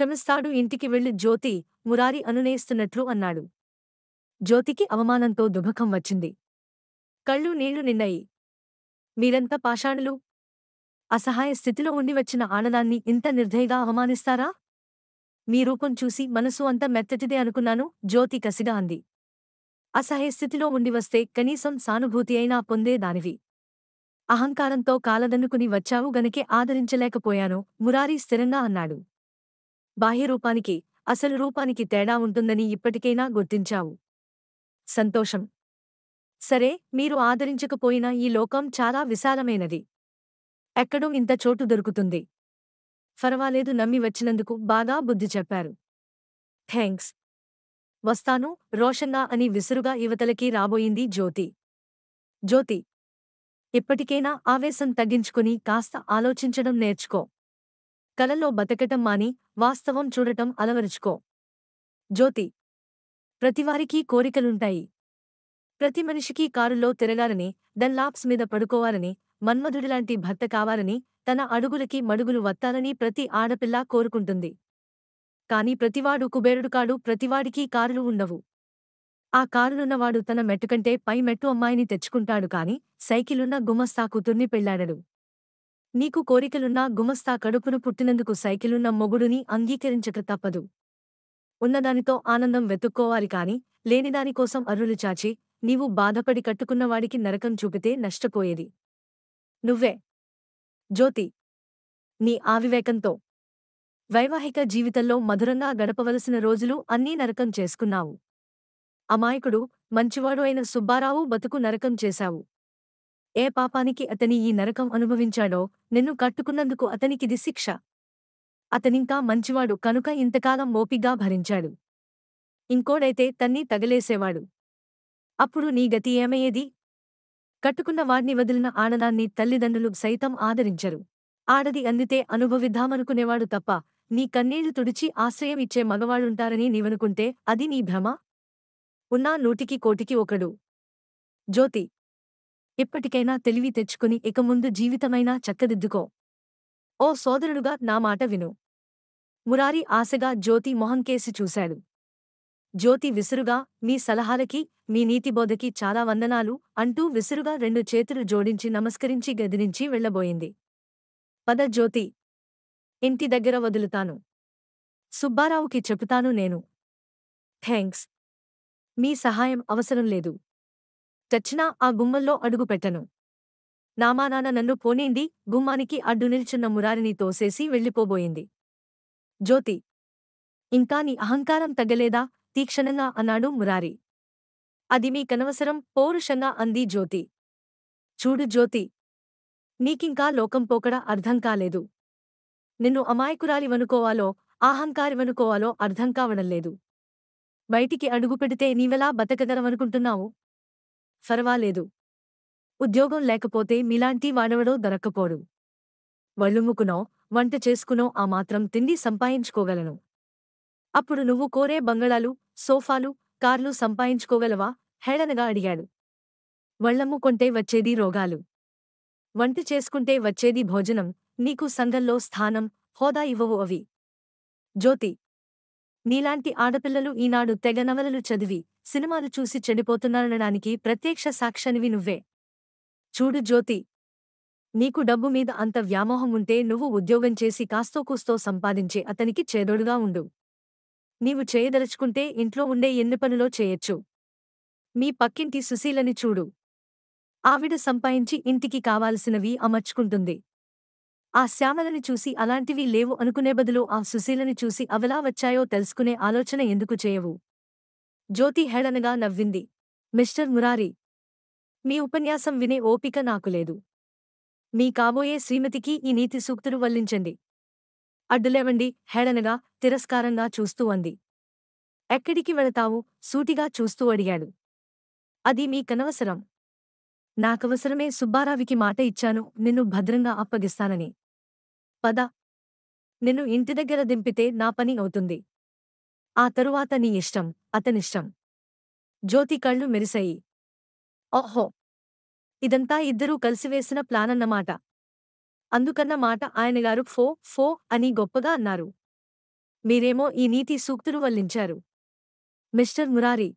క్షమిస్తాడు ఇంటికి వెళ్లి జ్యోతి మురారి అనునేస్తున్నట్లు అన్నాడు జ్యోతికి అవమానంతో దుభకం వచ్చింది కళ్ళు నీళ్లు నిన్నాయి మీరంత పాషాణులు అసహాయ స్థితిలో ఉండి వచ్చిన ఆనందాన్ని ఇంత నిర్దయగా అవమానిస్తారా మీ రూపం చూసి మనసు అంత మెత్తటిదే అనుకున్నాను జ్యోతి కసిగా అంది అసహాయ స్థితిలో ఉండి వస్తే కనీసం సానుభూతి అయినా పొందేదానివి అహంకారంతో కాలదన్నుకుని వచ్చావు గనకే ఆదరించలేకపోయాను మురారి స్థిరంగా అన్నాడు బాహ్య రూపానికి అసలు రూపానికి తేడా ఉంటుందని ఇప్పటికైనా గుర్తించావు సంతోషం సరే మీరు ఆదరించకపోయినా ఈ లోకం చాలా విశాలమైనది ఎక్కడో ఇంత చోటు దొరుకుతుంది పర్వాలేదు నమ్మి వచ్చినందుకు బాగా బుద్ధి చెప్పారు థ్యాంక్స్ వస్తాను రోషన్నా అని విసురుగా యువతలకి రాబోయింది జ్యోతి జ్యోతి ఇప్పటికైనా ఆవేశం తగ్గించుకుని కాస్త ఆలోచించడం నేర్చుకో కలలో బతకటం మాని వాస్తవం చూడటం అలవరుచుకో జ్యోతి ప్రతివారికీ కోరికలుంటాయి ప్రతి మనిషికి కారులో తిరగాలని డన్లాప్స్ మీద పడుకోవాలని మన్మధుడిలాంటి భర్త కావాలని తన అడుగులకి మడుగులు వత్తాలని ప్రతి ఆడపిల్ల కోరుకుంటుంది కాని ప్రతివాడు కుబేరుడు కాడు ప్రతివాడికీ కారులు ఉండవు ఆ కారులున్నవాడు తన మెట్టుకంటే పై మెట్టు అమ్మాయిని తెచ్చుకుంటాడు కాని సైకిలున్న గుమస్తా కూతుర్ని పెళ్లాడడు నీకు కోరికలున్నా గుమస్తా కడుపును పుట్టినందుకు సైకిలున్న మొగుడుని అంగీకరించక తప్పదు ఉన్నదానితో ఆనందం వెతుక్కోవాలి కాని లేనిదానికోసం అరులు చాచి నీవు బాధపడి కట్టుకున్నవాడికి నరకం చూపితే నష్టపోయేది నువ్వే జ్యోతి నీ ఆవివేకంతో వైవాహిక జీవితంలో మధురంగా గడపవలసిన రోజులు అన్నీ నరకం చేసుకున్నావు అమాయకుడు మంచివాడు అయిన సుబ్బారావు బతుకు నరకం చేశావు ఏ పాపానికి అతని ఈ నరకం అనుభవించాడో నిన్ను కట్టుకున్నందుకు అతనికిది శిక్ష అతనింకా మంచివాడు కనుక ఇంతకాలం మోపిగా భరించాడు ఇంకోడైతే తన్ని తగలేసేవాడు అప్పుడు నీ గతి ఏమయ్యేది కట్టుకున్న వాడిని వదిలిన ఆనదాన్ని తల్లిదండ్రులు సైతం ఆదరించరు ఆడది అందితే అనుభవిద్దామనుకునేవాడు తప్ప నీ కన్నీళ్లు తుడిచి ఆశ్రయం ఇచ్చే మగవాడుంటారని నీవనుకుంటే అది నీ భ్రమ ఉన్నా నూటికి కోటికి ఒకడు జ్యోతి ఇప్పటికైనా తెలివి తెచ్చుకుని ఇక ముందు జీవితమైనా చక్కదిద్దుకో ఓ సోదరుడుగా నా మాట విను మురారి ఆశగా జ్యోతి మొహంకేసి చూశాడు జ్యోతి విసురుగా మీ సలహాలకి మీ నీతిబోధకి చాలా వందనాలు అంటూ విసురుగా రెండు చేతులు జోడించి నమస్కరించి గదిరించి వెళ్లబోయింది పద జ్యోతి ఇంటి దగ్గర వదులుతాను సుబ్బారావుకి చెబుతాను నేను థ్యాంక్స్ మీ సహాయం అవసరం లేదు చచ్చినా ఆ గుమ్మల్లో అడుగుపెట్టను నామానాన నన్ను పోనీండి గుమ్మానికి అడ్డు నిల్చున్న మురారిని తోసేసి వెళ్ళిపోబోయింది జ్యోతి ఇంకా నీ అహంకారం తగ్గలేదా తీక్షణంగా అన్నాడు మురారి అది మీ కనవసరం పౌరుషంగా అంది జ్యోతి చూడు జ్యోతి నీకింకా లోకం పోకడ అర్థం కాలేదు నిన్ను అమాయకురాలివనుకోవాలో ఆహంకారివనుకోవాలో అర్థం కావడం లేదు బయటికి అడుగుపెడితే నీవెలా బతకగలవనుకుంటున్నావు సర్వాలేదు ఉద్యోగం లేకపోతే మీలాంటి వాడవడో దొరక్కపోడు వళ్ళుముకునో వంట చేసుకునో ఆ మాత్రం తిండి సంపాదించుకోగలను అప్పుడు నువ్వు కోరే బంగళాలు సోఫాలు కార్లు సంపాదించుకోగలవా హేళనగా అడిగాడు వళ్లము కొంటే వచ్చేది రోగాలు వంట చేసుకుంటే వచ్చేది భోజనం నీకు సంఘంలో స్థానం హోదా ఇవ్వవు అవి జ్యోతి నీలాంటి ఆడపిల్లలు ఈనాడు తెగ నవలలు చదివి సినిమాలు చూసి చెడిపోతున్నారనడానికి ప్రత్యక్ష సాక్షనివి నువ్వే చూడు జ్యోతి నీకు డబ్బు మీద అంత వ్యామోహం ఉంటే నువ్వు ఉద్యోగం చేసి కాస్తో కూస్తో సంపాదించే అతనికి చేదోడుగా ఉండు నీవు చేయదలుచుకుంటే ఇంట్లో ఉండే ఎన్ని పనులో చేయొచ్చు మీ పక్కింటి సుశీలని చూడు ఆవిడ సంపాదించి ఇంటికి కావాల్సినవి అమర్చుకుంటుంది ఆ శ్యామలని చూసి అలాంటివి లేవు అనుకునే బదులు ఆ సుశీలని చూసి అవలా వచ్చాయో తెలుసుకునే ఆలోచన ఎందుకు చేయవు జ్యోతి హేళనగా నవ్వింది మిస్టర్ మురారి మీ ఉపన్యాసం వినే ఓపిక నాకు లేదు మీ కాబోయే శ్రీమతికి ఈ నీతి సూక్తులు వల్లించండి అడ్డులేవండి హేళనగా తిరస్కారంగా చూస్తూ అంది ఎక్కడికి వెళతావు సూటిగా చూస్తూ అడిగాడు అది మీ కనవసరం నాకవసరమే సుబ్బారావికి మాట ఇచ్చాను నిన్ను భద్రంగా అప్పగిస్తానని పద నిన్ను ఇంటి దగ్గర దింపితే నా పని అవుతుంది ఆ తరువాత నీ ఇష్టం అతనిష్టం జ్యోతి కళ్ళు మెరిసయి ఓహో ఇదంతా ఇద్దరూ కలిసివేసిన ప్లానన్నమాట అందుకన్న మాట ఆయనగారు ఫో ఫో అని గొప్పగా అన్నారు మీరేమో ఈ నీతి సూక్తులు వల్లించారు మిస్టర్ మురారి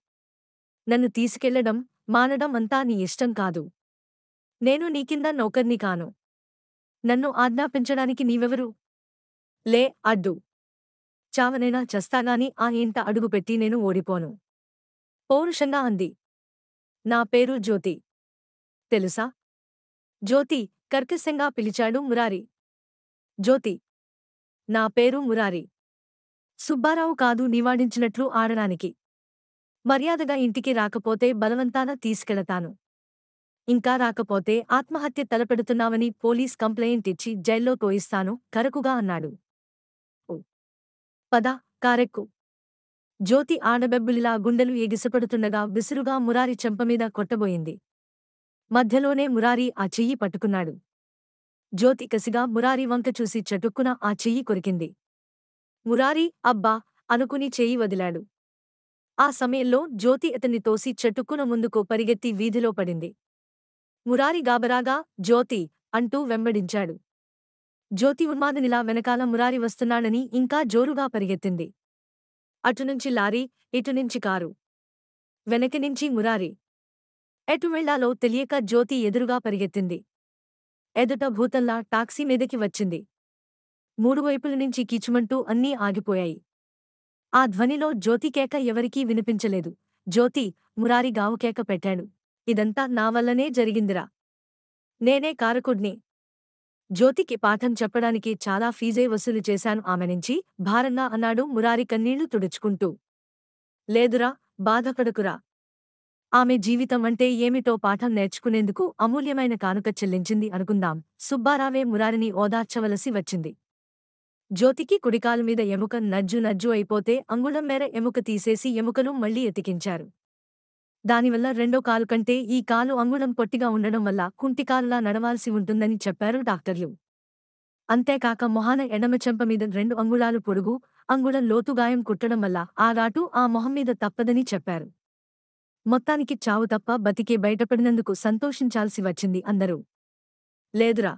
నన్ను తీసుకెళ్లడం మానడం అంతా నీ ఇష్టం కాదు నేను నీకింద నౌకర్ని కాను నన్ను ఆజ్ఞాపించడానికి నీవెవరు లే అడ్డు చావనైనా చస్తాగాని ఆ అడుగు అడుగుపెట్టి నేను ఓడిపోను పౌరుషంగా అంది నా పేరు జ్యోతి తెలుసా జ్యోతి కర్కశంగా పిలిచాడు మురారి జ్యోతి నా పేరు మురారి సుబ్బారావు కాదు నివాడించినట్లు ఆడడానికి మర్యాదగా ఇంటికి రాకపోతే బలవంతాన తీసుకెళతాను ఇంకా రాకపోతే ఆత్మహత్య తలపెడుతున్నావని పోలీస్ కంప్లైంట్ ఇచ్చి జైల్లో కోయిస్తాను కరకుగా అన్నాడు పద కారెక్కు జ్యోతి ఆడబెబ్బులిలా గుండెలు ఎగిసపడుతుండగా విసురుగా మురారి చెంపమీద కొట్టబోయింది మధ్యలోనే మురారి ఆ చెయ్యి పట్టుకున్నాడు జ్యోతి కసిగా మురారి వంక చూసి చటుక్కున ఆ చెయ్యి కొరికింది మురారి అబ్బా అనుకుని చెయ్యి వదిలాడు ఆ సమయంలో జ్యోతి అతన్ని తోసి చటుక్కున ముందుకు పరిగెత్తి వీధిలో పడింది మురారి గాబరాగా జ్యోతి అంటూ వెంబడించాడు జ్యోతి ఉన్మాదనిలా వెనకాల మురారి వస్తున్నాడని ఇంకా జోరుగా పరిగెత్తింది అటునుంచి లారీ ఇటునుంచి కారు వెనక నుంచి మురారి ఎటు వెళ్లాలో తెలియక జ్యోతి ఎదురుగా పరిగెత్తింది ఎదుట భూతల్లా టాక్సీ మీదకి వచ్చింది మూడు వైపుల నుంచి కీచుమంటూ అన్నీ ఆగిపోయాయి ఆ ధ్వనిలో జ్యోతి కేక ఎవరికీ వినిపించలేదు జ్యోతి మురారి గావుకేక పెట్టాడు ఇదంతా నా వల్లనే జరిగిందిరా నేనే కారకుడ్ని జ్యోతికి పాఠం చెప్పడానికి చాలా ఫీజే వసూలు చేశాను ఆమె నుంచి భారంగా అన్నాడు మురారి కన్నీళ్లు తుడుచుకుంటూ లేదురా బాధపడకురా ఆమె జీవితం అంటే ఏమిటో పాఠం నేర్చుకునేందుకు అమూల్యమైన కానుక చెల్లించింది అనుకుందాం సుబ్బారావే మురారిని ఓదార్చవలసి వచ్చింది జ్యోతికి కుడికాలు మీద ఎముక నజ్జు నజ్జు అయిపోతే అంగుళం మేర ఎముక తీసేసి ఎముకను మళ్లీ ఎతికించారు దానివల్ల రెండో కాలు కంటే ఈ కాలు అంగుళం పొట్టిగా ఉండడం వల్ల కుంటికాలులా నడవాల్సి ఉంటుందని చెప్పారు డాక్టర్లు అంతేకాక మొహాన ఎడమ చెంప మీద రెండు అంగుళాలు పొడుగు అంగుళం లోతుగాయం కుట్టడం వల్ల ఆ రాటు ఆ మొహం మీద తప్పదని చెప్పారు మొత్తానికి చావు తప్ప బతికే బయటపడినందుకు సంతోషించాల్సి వచ్చింది అందరూ లేదురా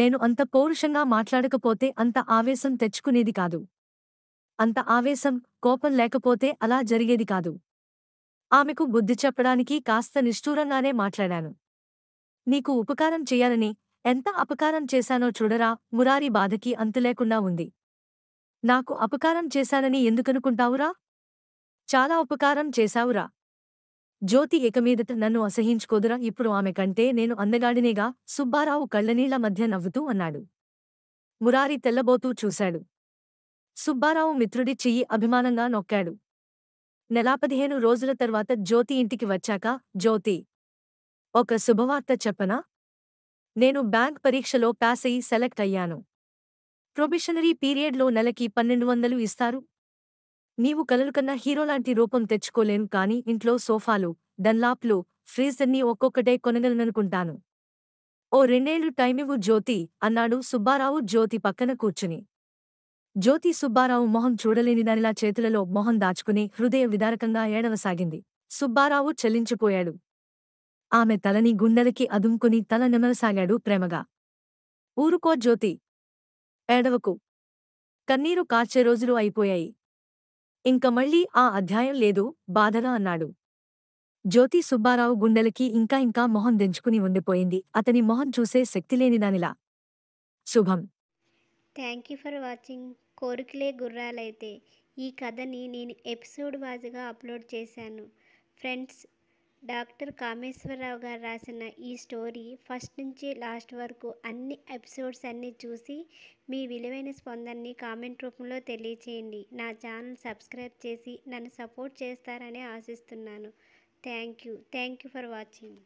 నేను అంత పౌరుషంగా మాట్లాడకపోతే అంత ఆవేశం తెచ్చుకునేది కాదు అంత ఆవేశం కోపం లేకపోతే అలా జరిగేది కాదు ఆమెకు బుద్ధి చెప్పడానికి కాస్త నిష్ఠూరంగానే మాట్లాడాను నీకు ఉపకారం చెయ్యాలని ఎంత అపకారం చేశానో చూడరా మురారి బాధకి అంతులేకుండా ఉంది నాకు అపకారం చేశానని ఎందుకనుకుంటావురా చాలా ఉపకారం చేశావురా జ్యోతి ఇకమీదట నన్ను అసహించుకోదురా ఇప్పుడు ఆమె కంటే నేను అందగాడినేగా సుబ్బారావు కళ్ళనీళ్ల మధ్య నవ్వుతూ అన్నాడు మురారి తెల్లబోతూ చూశాడు సుబ్బారావు మిత్రుడి చెయ్యి అభిమానంగా నొక్కాడు నెలా పదిహేను రోజుల తర్వాత జ్యోతి ఇంటికి వచ్చాక జ్యోతి ఒక శుభవార్త చెప్పనా నేను బ్యాంక్ పరీక్షలో పాస్ అయి సెలెక్ట్ అయ్యాను ప్రొబిషనరీ పీరియడ్లో నెలకి పన్నెండు వందలు ఇస్తారు నీవు కలలుకన్న హీరోలాంటి రూపం తెచ్చుకోలేను కాని ఇంట్లో సోఫాలు డన్లాప్లు ఫ్రీజర్ని ఒక్కొక్కటే కొనగలననుకుంటాను ఓ రెండేళ్లు టైమివు జ్యోతి అన్నాడు సుబ్బారావు జ్యోతి పక్కన కూర్చుని జ్యోతి సుబ్బారావు మొహం చూడలేని దానిలా చేతులలో మొహం దాచుకుని హృదయ విదారకంగా ఏడవసాగింది సుబ్బారావు చెల్లించిపోయాడు ఆమె తలని గుండెలకి అదుముకుని తల నిమలసాగాడు ప్రేమగా ఊరుకో జ్యోతి ఏడవకు కన్నీరు కార్చే రోజులు అయిపోయాయి ఇంక మళ్లీ ఆ అధ్యాయం లేదు బాధగా అన్నాడు జ్యోతి సుబ్బారావు గుండెలకి ఇంకా ఇంకా మొహం దించుకుని ఉండిపోయింది అతని మొహం చూసే శక్తిలేని దానిలా శుభం థ్యాంక్ యూ ఫర్ వాచింగ్ కోరికలే గుర్రాలైతే ఈ కథని నేను ఎపిసోడ్ వాజ్గా అప్లోడ్ చేశాను ఫ్రెండ్స్ డాక్టర్ కామేశ్వరరావు గారు రాసిన ఈ స్టోరీ ఫస్ట్ నుంచి లాస్ట్ వరకు అన్ని ఎపిసోడ్స్ అన్నీ చూసి మీ విలువైన స్పందనని కామెంట్ రూపంలో తెలియచేయండి నా ఛానల్ సబ్స్క్రైబ్ చేసి నన్ను సపోర్ట్ చేస్తారని ఆశిస్తున్నాను thank you thank you for watching